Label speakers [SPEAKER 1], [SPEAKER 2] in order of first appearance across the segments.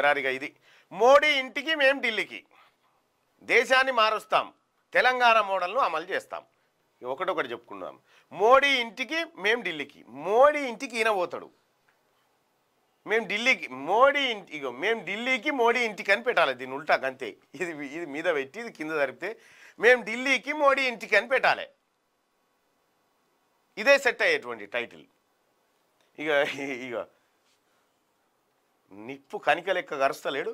[SPEAKER 1] ఎగరారిగా ఇది మోడీ ఇంటికి మేం ఢిల్లీకి దేశాన్ని మారుస్తాం తెలంగాణ మోడల్ను అమలు చేస్తాం ఒకటొకటి చెప్పుకున్నాం మోడీ ఇంటికి మేం ఢిల్లీకి మోడీ ఇంటికి ఈనబోతాడు మేము ఢిల్లీకి మోడీ ఇంటి ఇగో మేము ఢిల్లీకి మోడీ ఇంటికి అని పెట్టాలి దీని ఉల్టాక్ అంతే ఇది ఇది మీద పెట్టి ఇది కింద జరిపితే మేము ఢిల్లీకి మోడీ ఇంటికి అని పెట్టాలి ఇదే సెట్ అయ్యేటువంటి టైటిల్ ఇక ఇగో నిప్పు కనిక లెక్క గరుస్తలేడు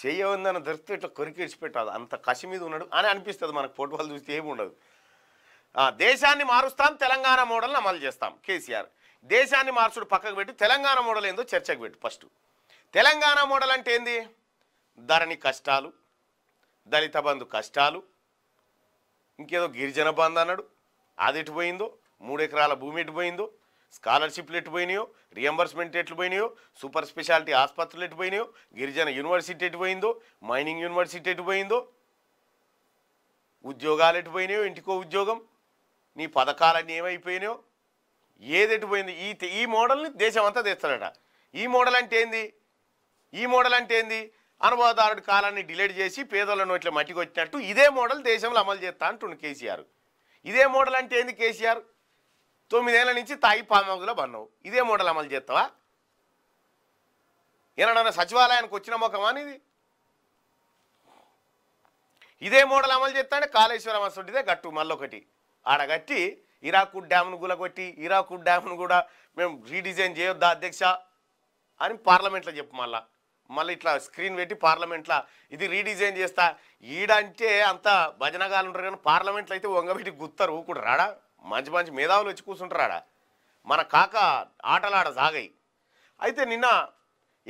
[SPEAKER 1] చేయవద్దని దొరికితే ఇట్లా కొరికేసిపెట్టాలి అంత కసి మీద ఉన్నాడు అని అనిపిస్తుంది మనకు ఫోటోలు చూస్తే ఏమి ఉండదు దేశాన్ని మారుస్తాం తెలంగాణ మోడల్ని అమలు చేస్తాం కేసీఆర్ దేశాన్ని మార్చుడు పక్కకు పెట్టి తెలంగాణ మోడల్ ఏందో చర్చకు పెట్టు ఫస్ట్ తెలంగాణ మోడల్ అంటే ఏంది ధరణి కష్టాలు దళిత బంధు కష్టాలు ఇంకేదో గిరిజన బంధు అన్నాడు అది ఇటు పోయిందో మూడు ఎకరాల భూమి ఎటు పోయిందో స్కాలర్షిప్లు ఎటు పోయినాయో రియంబర్స్మెంట్ ఎట్లు పోయినాయో సూపర్ స్పెషాలిటీ ఆసుపత్రులు ఎటు పోయినాయో గిరిజన యూనివర్సిటీ ఎటు పోయిందో మైనింగ్ యూనివర్సిటీ ఎటు పోయిందో ఉద్యోగాలు ఎటు పోయినాయో ఇంటికో ఉద్యోగం నీ పథకాలన్నీ ఏమైపోయినాయో ఏది ఎటు పోయింది ఈ ఈ మోడల్ని దేశం అంతా తెస్తాడట ఈ మోడల్ అంటే ఏంది ఈ మోడల్ అంటే ఏంది అనుభవదారుడి కాలాన్ని డిలేట్ చేసి పేదలను ఇట్లా మట్టికి వచ్చినట్టు ఇదే మోడల్ దేశంలో అమలు చేస్తా అంటుండు కేసీఆర్ ఇదే మోడల్ అంటే ఏంది కేసీఆర్ తొమ్మిదేళ్ల నుంచి తాగి పామోగులో బన్నావు ఇదే మోడల్ అమలు చేస్తావా ఏనాడన్నా సచివాలయానికి వచ్చిన ముఖమా ఇది ఇదే మోడల్ అమలు చేస్తానే కాళేశ్వరం అసంటిదే గట్టు మళ్ళొకటి ఆడగట్టి ఇరాకుడ్ డ్యామ్ను గులగొట్టి ఇరాకుడ్ డ్యామ్ను కూడా మేము రీడిజైన్ చేయొద్దా అధ్యక్ష అని పార్లమెంట్లో చెప్పు మళ్ళా మళ్ళీ ఇట్లా స్క్రీన్ పెట్టి పార్లమెంట్లో ఇది రీడిజైన్ చేస్తా ఈడంటే అంత భజనగాలు ఉంటారు కానీ పార్లమెంట్లో అయితే వంగబెట్టి గుత్తరు ఊకుడు రాడా మంచి మంచి మేధావులు వచ్చి కూర్చుంటారా మన కాక ఆటలాడ సాగాయి అయితే నిన్న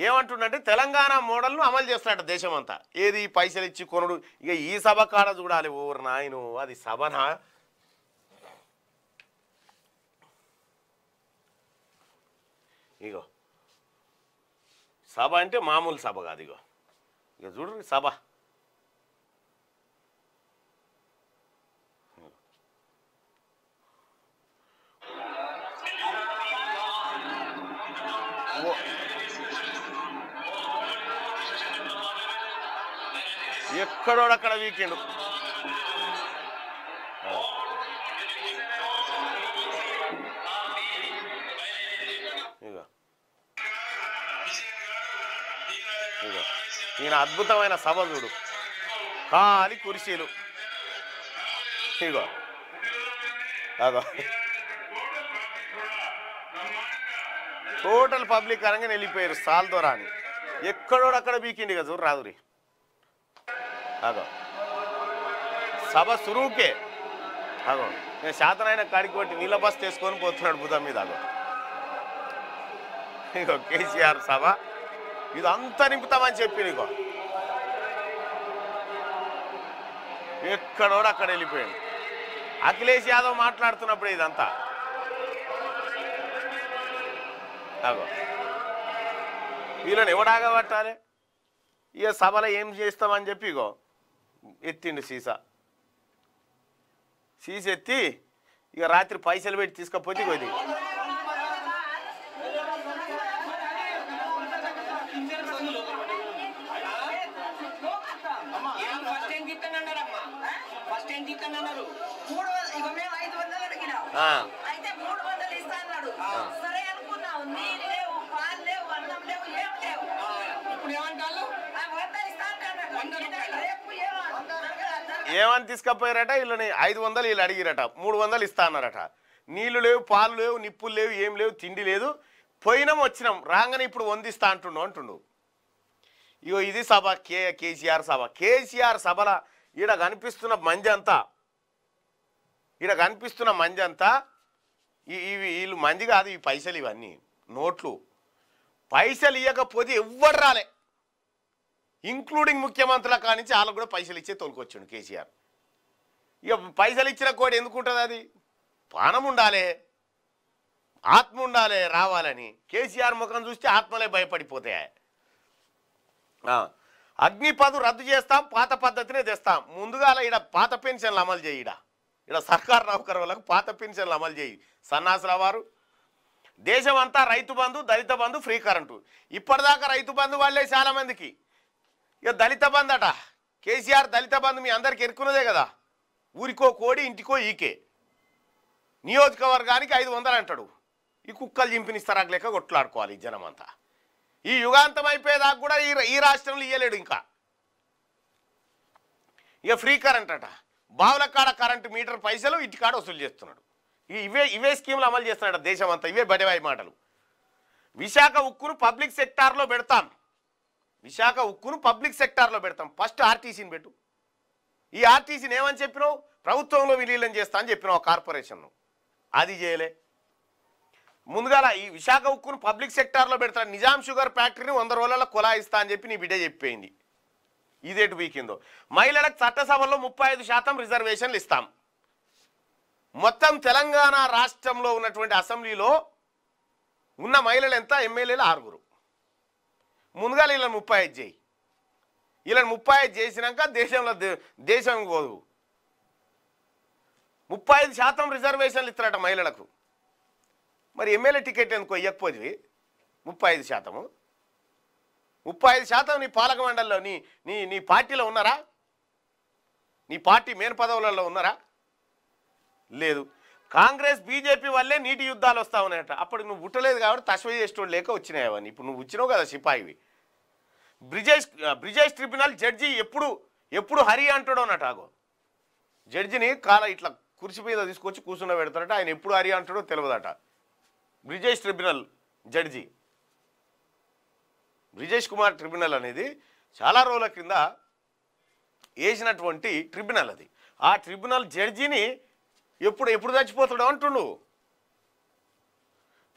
[SPEAKER 1] ఏమంటుండంటే తెలంగాణ మోడల్ను అమలు చేస్తున్నాడు దేశం అంతా ఏది పైసలు ఇచ్చి కొనుడు ఇక ఈ సభ కాడ చూడాలి ఓరు నాయను అది సభనా ఇగో సభ అంటే మామూలు సభ కాదు ఇగో ఇక చూడు సభ ఎక్కడోడక్కడ వీకెండ్ ఈయన అద్భుతమైన సభ చూడు కానీ కురిసీలు ఇగో అదో టోటల్ పబ్లిక్ అరంగా వెళ్ళిపోయారు సాల్ ద్వారా అని ఎక్కడోడు అక్కడ బీకిండి కదా చూడు రాదురి అగో సభ సురువుకే అగో నేను శాతనైన కాడికి కొట్టి నీళ్ళ బస్ చేసుకొని పోతున్నాడు బుధం మీద అగో ఇగో కేసీఆర్ సభ ఇది అంతా నింపుతామని చెప్పి నీకో ఎక్కడోడు అక్కడ వెళ్ళిపోయాడు అఖిలేష్ యాదవ్ మాట్లాడుతున్నప్పుడు ఇదంతా అగో వీళ్ళని ఎవడాగబట్టాలి ఇక సభలో ఏం చేస్తామని చెప్పి ఇగో ఎత్తిండు సీసా సీసా ఎత్తి ఇక రాత్రి పైసలు పెట్టి తీసుకపోతే కొద్ది ఏమని తీసుకపోయారట వీళ్ళని ఐదు వందలు వీళ్ళు అడిగిరట మూడు వందలు ఇస్తా అన్నారట నీళ్లు లేవు పాలు లేవు నిప్పులు లేవు ఏం లేవు తిండి లేదు పోయినాం వచ్చినాం రాగానే ఇప్పుడు వందిస్తా అంటుండు అంటుండు ఇగో ఇది సభ కే కేసీఆర్ సభ కేసీఆర్ సభల ఈడ కనిపిస్తున్న మంజంతా ఈడ కనిపిస్తున్న మంజంతా ఇవి వీళ్ళు మంది కాదు ఈ పైసలు ఇవన్నీ నోట్లు పైసలు ఇవ్వకపోతే ఎవ్వరు రాలే ఇంక్లూడింగ్ ముఖ్యమంత్రుల కానించి వాళ్ళకు కూడా పైసలు ఇచ్చే తోలుకొచ్చాడు కేసీఆర్ ఇక పైసలు ఇచ్చిన కోడి ఎందుకుంటుంది అది పానం ఉండాలి ఆత్మ ఉండాలి రావాలని కేసీఆర్ ముఖం చూస్తే ఆత్మలే భయపడిపోతాయి అగ్నిపదు రద్దు చేస్తాం పాత పద్ధతినే తెస్తాం ముందుగా ఇక్కడ పాత పెన్షన్లు అమలు చేయి ఇక్కడ సర్కారు వాళ్ళకు పాత పెన్షన్లు అమలు చేయి సన్నాసుల వారు అంతా రైతు బంధు దళిత బంధు ఫ్రీ కరెంటు ఇప్పటిదాకా రైతు బంధు వాళ్ళే చాలామందికి ఇక దళిత బంద్ అట కేసీఆర్ దళిత బంద్ మీ అందరికి ఎరుకున్నదే కదా ఊరికో కోడి ఇంటికో ఈకే నియోజకవర్గానికి ఐదు వందలు అంటాడు ఈ కుక్కలు చింపినిస్తారాకు లెక్క కొట్లాడుకోవాలి ఈ జనమంతా ఈ యుగాంతం అయిపోయేదాకా కూడా ఈ ఈ రాష్ట్రంలో ఇయ్యలేడు ఇంకా ఇక ఫ్రీ కరెంట్ అట బావుల కాడ కరెంటు మీటర్ పైసలు ఇటుకాడ వసూలు చేస్తున్నాడు ఇవే ఇవే స్కీములు అమలు చేస్తున్నాడు దేశం అంతా ఇవే బడేవాయి మాటలు విశాఖ ఉక్కును పబ్లిక్ సెక్టార్లో పెడతాం విశాఖ ఉక్కును పబ్లిక్ సెక్టార్లో పెడతాం ఫస్ట్ ఆర్టీసీని పెట్టు ఈ ఆర్టీసీని ఏమని చెప్పినావు ప్రభుత్వంలో విలీనం చేస్తా అని చెప్పినావు కార్పొరేషన్ను అది చేయలే ముందుగా ఈ విశాఖ ఉక్కును పబ్లిక్ సెక్టార్లో పెడతాడు నిజాం షుగర్ ఫ్యాక్టరీని వంద రోజులలో కొలాయిస్తా అని చెప్పి నీ బిడ్డ చెప్పేయింది ఇదేటి వీకిందో మహిళలకు చట్టసభలో ముప్పై శాతం రిజర్వేషన్లు ఇస్తాం మొత్తం తెలంగాణ రాష్ట్రంలో ఉన్నటువంటి అసెంబ్లీలో ఉన్న మహిళలు ఎంత ఎమ్మెల్యేలు ఆరుగురు ముందుగా వీళ్ళని ముప్పై ఐదు చేయి వీళ్ళని ముప్పై ఐదు చేసినాక దేశంలో దేశం పోదు ముప్పై ఐదు శాతం రిజర్వేషన్లు ఇస్తారట మహిళలకు మరి ఎమ్మెల్యే టికెట్ ఎందుకు ఇవ్వకపోతే ముప్పై ఐదు శాతము ముప్పై ఐదు శాతం నీ పాలక మండలిలో నీ నీ నీ పార్టీలో ఉన్నారా నీ పార్టీ మేన్ పదవులలో ఉన్నారా లేదు కాంగ్రెస్ బీజేపీ వల్లే నీటి యుద్ధాలు వస్తా ఉన్నాయట అప్పుడు నువ్వు పుట్టలేదు కాబట్టి తశ్వ చేసేటోళ్ళు లేక అవన్నీ ఇప్పుడు నువ్వు వచ్చినావు కదా సిపాయివి బ్రిజేష్ బ్రిజేష్ ట్రిబ్యునల్ జడ్జి ఎప్పుడు ఎప్పుడు హరి అంటాడో అన్నట్టు జడ్జిని కాల ఇట్లా కుర్చీ మీద తీసుకొచ్చి కూర్చున్న పెడతాడట ఆయన ఎప్పుడు హరి అంటాడో తెలియదట Brijesh tribunal judge Brijesh Kumar tribunal అనేది చాలా రోజుల క్రింద వేసినటువంటి ట్రిబ్యునల్ అది ఆ ట్రిబ్యునల్ జడ్జిని ఎప్పుడు ఎప్పుడు చచ్చిపోతాడు అంటుండు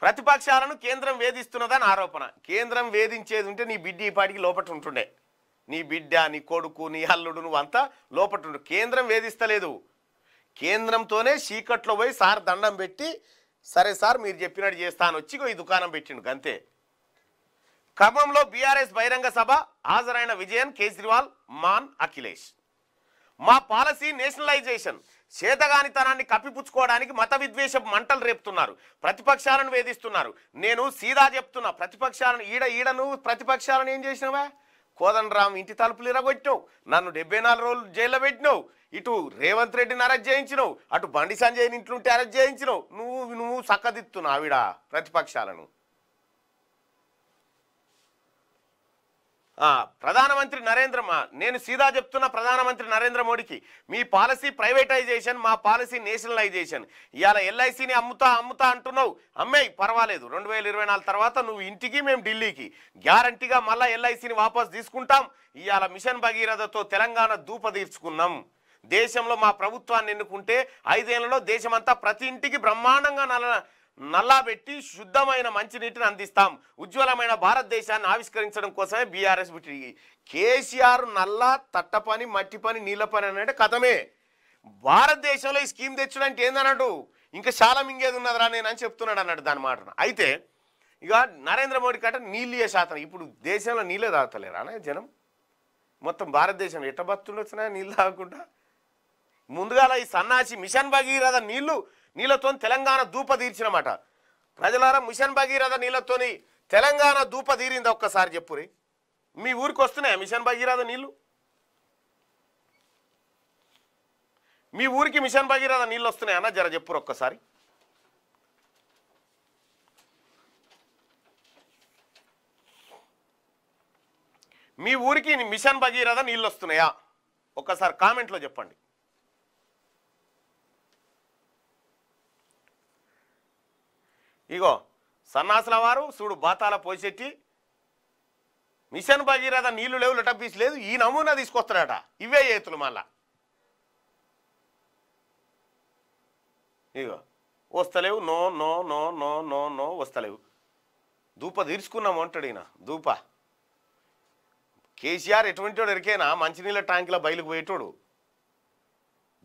[SPEAKER 1] ప్రతిపక్షాలను కేంద్రం వేధిస్తున్నదని ఆరోపణ కేంద్రం వేధించేది ఉంటే నీ బిడ్డ ఈ పాటికి లోపట ఉంటుండే నీ బిడ్డ నీ కొడుకు నీ అల్లుడు నువ్వు నువ్వంతా లోపటుండు కేంద్రం వేధిస్తలేదు కేంద్రంతోనే చీకట్లో పోయి సార్ దండం పెట్టి సరే సార్ మీరు చెప్పినట్టు చేస్తాను వచ్చి ఈ దుకాణం పెట్టిండు అంతే ఖమ్మంలో బీఆర్ఎస్ బహిరంగ సభ హాజరైన విజయన్ కేజ్రీవాల్ మాన్ అఖిలేష్ మా పాలసీ నేషనలైజేషన్ చేతగానితనాన్ని కప్పిపుచ్చుకోవడానికి మత విద్వేష మంటలు రేపుతున్నారు ప్రతిపక్షాలను వేధిస్తున్నారు నేను సీదా చెప్తున్నా ప్రతిపక్షాలను ఈడ ఈడను ప్రతిపక్షాలను ఏం చేసినవా కోదండరామ్ ఇంటి తలుపులు ఇరగొట్టినావు నన్ను డెబ్బై నాలుగు రోజులు జైల్లో పెట్టినావు ఇటు రేవంత్ రెడ్డిని అరెస్ట్ చేయించినావు అటు బండి సంజయ్ని ఉంటే అరెస్ట్ చేయించినావు నువ్వు నువ్వు సక్కదిత్తున్నావు ఆవిడ ప్రతిపక్షాలను ప్రధానమంత్రి నరేంద్ర నేను సీదా చెప్తున్న ప్రధానమంత్రి నరేంద్ర మోడీకి మీ పాలసీ ప్రైవేటైజేషన్ మా పాలసీ నేషనలైజేషన్ ఇవాళ ఎల్ఐసిని అమ్ముతా అమ్ముతా అంటున్నావు అమ్మాయి పర్వాలేదు రెండు తర్వాత నువ్వు ఇంటికి మేము ఢిల్లీకి గ్యారంటీగా మళ్ళీ ఎల్ఐసిని వాపస్ తీసుకుంటాం ఇవాళ మిషన్ భగీరథతో తెలంగాణ దూప తీర్చుకున్నాం దేశంలో మా ప్రభుత్వాన్ని ఎన్నుకుంటే ఐదేళ్లలో దేశమంతా ప్రతి ఇంటికి బ్రహ్మాండంగా నల్ల నల్లాబెట్టి శుద్ధమైన మంచినీటిని అందిస్తాం ఉజ్వలమైన భారతదేశాన్ని ఆవిష్కరించడం కోసమే బీఆర్ఎస్ పుట్టి కేసీఆర్ నల్లా తట్ట పని మట్టి పని నీళ్ళ పని అంటే కథమే భారతదేశంలో ఈ స్కీమ్ తెచ్చడానికి ఏందన్నట్టు ఇంకా చాలా మింగేది ఉన్నదిరా నేను అని చెప్తున్నాడు అన్నాడు దాని మాట అయితే ఇక నరేంద్ర మోడీ కట్ట నీళ్ళు శాతం ఇప్పుడు దేశంలో నీళ్ళే తాగుతలేరు అనే జనం మొత్తం భారతదేశం ఎట్ట వచ్చినా నీళ్ళు తాగకుండా ముందుగా ఈ సన్నాసి మిషన్ భగీరథ నీళ్ళు నీళ్లతో తెలంగాణ దూప తీర్చినమాట ప్రజలారా మిషన్ భగీరథ నీళ్ళతోని తెలంగాణ దూప తీరిందా ఒక్కసారి చెప్పురి మీ ఊరికి వస్తున్నాయా మిషన్ భగీరథ నీళ్ళు మీ ఊరికి మిషన్ భగీరథ నీళ్ళు వస్తున్నాయన్నా జర చెప్పురు ఒక్కసారి మీ ఊరికి మిషన్ భగీరథ నీళ్ళు వస్తున్నాయా ఒక్కసారి కామెంట్లో చెప్పండి ఇగో సన్నాసుల వారు చూడు బాతాల పోసెట్టి మిషన్ భగీరథ నీళ్లు లేవు పీస్ లేదు ఈ నమూనా తీసుకొస్తాడట ఇవే చేతులు మళ్ళా ఇగో వస్తలేవు no no no no no no వస్తలేవు దూప తీర్చుకున్నాం అంటాడు ఈయన దూప కేసీఆర్ ఎటువంటివాడు ఎరికైనా మంచినీళ్ళ ట్యాంకులో బయలుకు పోయేటోడు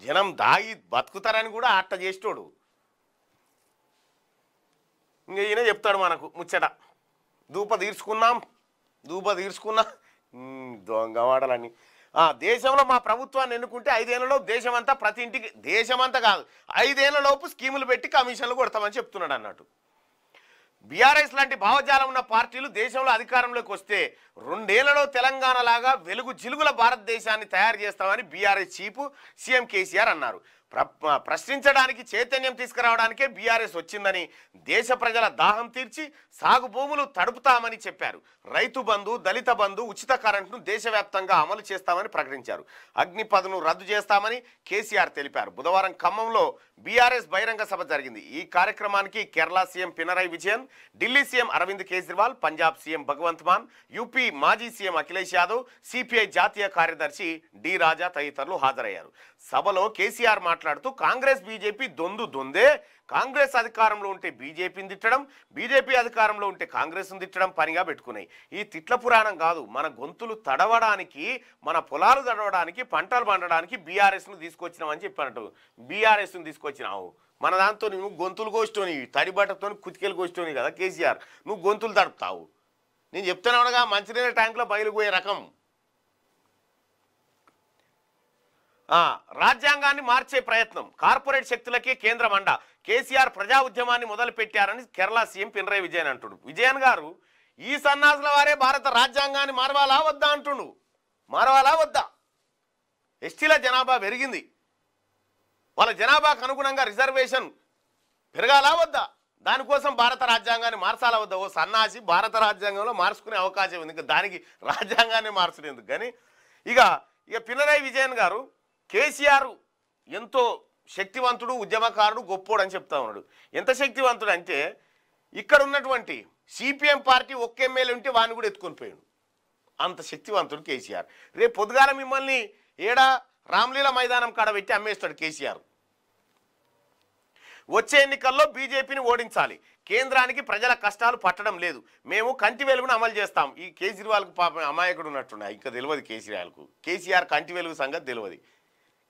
[SPEAKER 1] జనం దాగి బతుకుతారని కూడా అట్ట చేసేటోడు ఇంక ఈయన చెప్తాడు మనకు ముచ్చట దూప తీర్చుకున్నాం దూప తీర్చుకున్నా దొంగ మాటలన్నీ దేశంలో మా ప్రభుత్వాన్ని ఎన్నుకుంటే ఐదేళ్లలో దేశం అంతా ప్రతి ఇంటికి దేశం అంతా కాదు ఐదేళ్లలోపు స్కీములు పెట్టి కమిషన్లు కొడతామని చెప్తున్నాడు అన్నట్టు బీఆర్ఎస్ లాంటి భావజాలం ఉన్న పార్టీలు దేశంలో అధికారంలోకి వస్తే రెండేళ్లలో తెలంగాణ లాగా వెలుగు జిలుగుల భారతదేశాన్ని తయారు చేస్తామని బీఆర్ఎస్ చీఫ్ సీఎం కేసీఆర్ అన్నారు ప్రశ్నించడానికి చైతన్యం తీసుకురావడానికే బీఆర్ఎస్ వచ్చిందని దేశ ప్రజల దాహం తీర్చి సాగు భూములు తడుపుతామని చెప్పారు రైతు బంధు దళిత బంధు ఉచిత కరెంట్ను దేశవ్యాప్తంగా అమలు చేస్తామని ప్రకటించారు అగ్నిపదను రద్దు చేస్తామని కేసీఆర్ తెలిపారు బుధవారం ఖమ్మంలో బీఆర్ఎస్ బహిరంగ సభ జరిగింది ఈ కార్యక్రమానికి Kerala CM Pinarayi Vijayan Delhi CM Arvind Kejriwal Punjab CM Bhagwant Mann UP మాజీ సీఎం అఖిలేష్ యాదవ్ సిపిఐ జాతీయ కార్యదర్శి డి రాజా తదితరులు హాజరయ్యారు సభలో కేసీఆర్ మాట్లాడుతూ కాంగ్రెస్ బీజేపీ దొందు దొందే కాంగ్రెస్ అధికారంలో ఉంటే బీజేపీని తిట్టడం బీజేపీ అధికారంలో ఉంటే కాంగ్రెస్ను తిట్టడం పనిగా పెట్టుకున్నాయి ఈ తిట్ల పురాణం కాదు మన గొంతులు తడవడానికి మన పొలాలు తడవడానికి పంటలు పండడానికి బీఆర్ఎస్ను తీసుకొచ్చినామని చెప్పినట్టు బీఆర్ఎస్ను తీసుకొచ్చి తీసుకొచ్చినావు మన దాంతో నువ్వు గొంతులు తడి తడిబట్టతో కుతికెలు కోసుకొని కదా కేసీఆర్ నువ్వు గొంతులు తడుపుతావు నేను చెప్తాను అనగా మంచినీళ్ళ ట్యాంకులో పగిలిపోయే రకం రాజ్యాంగాన్ని మార్చే ప్రయత్నం కార్పొరేట్ శక్తులకే కేంద్రం అండ కేసీఆర్ ప్రజా ఉద్యమాన్ని మొదలుపెట్టారని కేరళ సీఎం పినరై విజయన్ అంటుడు విజయన్ గారు ఈ సన్నాసుల వారే భారత రాజ్యాంగాన్ని మారవాలా వద్దా అంటుండు మారవాలా వద్దా ఎస్టీల జనాభా పెరిగింది వాళ్ళ జనాభాకు అనుగుణంగా రిజర్వేషన్ పెరగాలా వద్దా దానికోసం భారత రాజ్యాంగాన్ని మార్చాలా వద్దా ఓ సన్నాసి భారత రాజ్యాంగంలో మార్చుకునే అవకాశం ఉంది ఇంకా దానికి రాజ్యాంగాన్ని మార్చలేదు కానీ ఇక ఇక పినరాయి విజయన్ గారు కేసీఆర్ ఎంతో శక్తివంతుడు ఉద్యమకారుడు గొప్పోడు అని చెప్తా ఉన్నాడు ఎంత శక్తివంతుడు అంటే ఇక్కడ ఉన్నటువంటి సిపిఎం పార్టీ ఒక్క ఎమ్మెల్యే ఉంటే వాడిని కూడా ఎత్తుకొని పోయాడు అంత శక్తివంతుడు కేసీఆర్ రేపు పొద్దుగాల మిమ్మల్ని ఏడా రామ్లీల మైదానం కాడ పెట్టి అమ్మేస్తాడు కేసీఆర్ వచ్చే ఎన్నికల్లో బీజేపీని ఓడించాలి కేంద్రానికి ప్రజల కష్టాలు పట్టడం లేదు మేము కంటి వెలుగును అమలు చేస్తాం ఈ కేజ్రీవాల్కు పాప అమాయకుడు ఉన్నట్టున్నాయి ఇంకా తెలియదు కేసీఆర్కు కేసీఆర్ కంటి వెలుగు సంగతి తెలియదు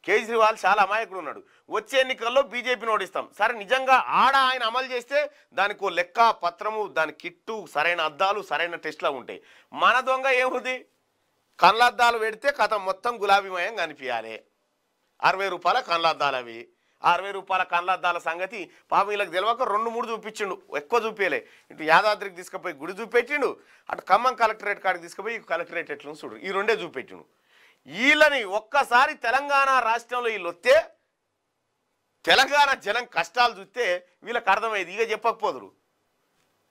[SPEAKER 1] కేజ్రీవాల్ చాలా అమాయకుడు ఉన్నాడు వచ్చే ఎన్నికల్లో బీజేపీని ఓడిస్తాం సరే నిజంగా ఆడ ఆయన అమలు చేస్తే దానికి లెక్క పత్రము దాని కిట్టు సరైన అద్దాలు సరైన టెస్ట్లా ఉంటాయి మన దొంగ ఏముంది కళ్ళద్దాలు పెడితే కథ మొత్తం గులాబీమయం కనిపించాలి అరవై రూపాయల కళ్ళద్దాలు అవి అరవై రూపాయల కళ్ళద్దాల సంగతి పాపం వీళ్ళకి తెలియక రెండు మూడు చూపించిండు ఎక్కువ చూపేలే ఇటు యాదాద్రికి తీసుకుపోయి గుడి చూపెట్టిండు అటు ఖమ్మం కలెక్టరేట్ కాడికి తీసుకుపోయి కలెక్టరేట్ ఎట్లను చూడు ఈ రెండే చూపెట్టిండు వీళ్ళని ఒక్కసారి తెలంగాణ రాష్ట్రంలో వీళ్ళు వస్తే తెలంగాణ జనం కష్టాలు చూస్తే వీళ్ళకి అర్థమయ్యేది ఇక చెప్పకపోదురు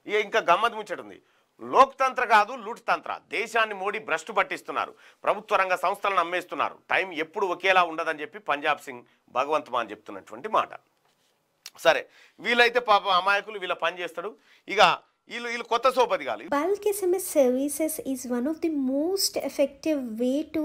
[SPEAKER 1] ఇక ఇంకా గమ్మత్ ముచ్చటుంది లోక్తంత్ర కాదు లూట్తంత్ర దేశాన్ని మోడీ భ్రష్టు పట్టిస్తున్నారు ప్రభుత్వ రంగ సంస్థలను అమ్మేస్తున్నారు టైం ఎప్పుడు ఒకేలా ఉండదని చెప్పి పంజాబ్ సింగ్ భగవంత్ మాన్ చెప్తున్నటువంటి మాట సరే వీళ్ళైతే పాప అమాయకులు వీళ్ళ పని చేస్తాడు ఇక వీళ్ళు వీళ్ళు కొత్త సోపది కాదు bulk SMS services is one of the most effective way to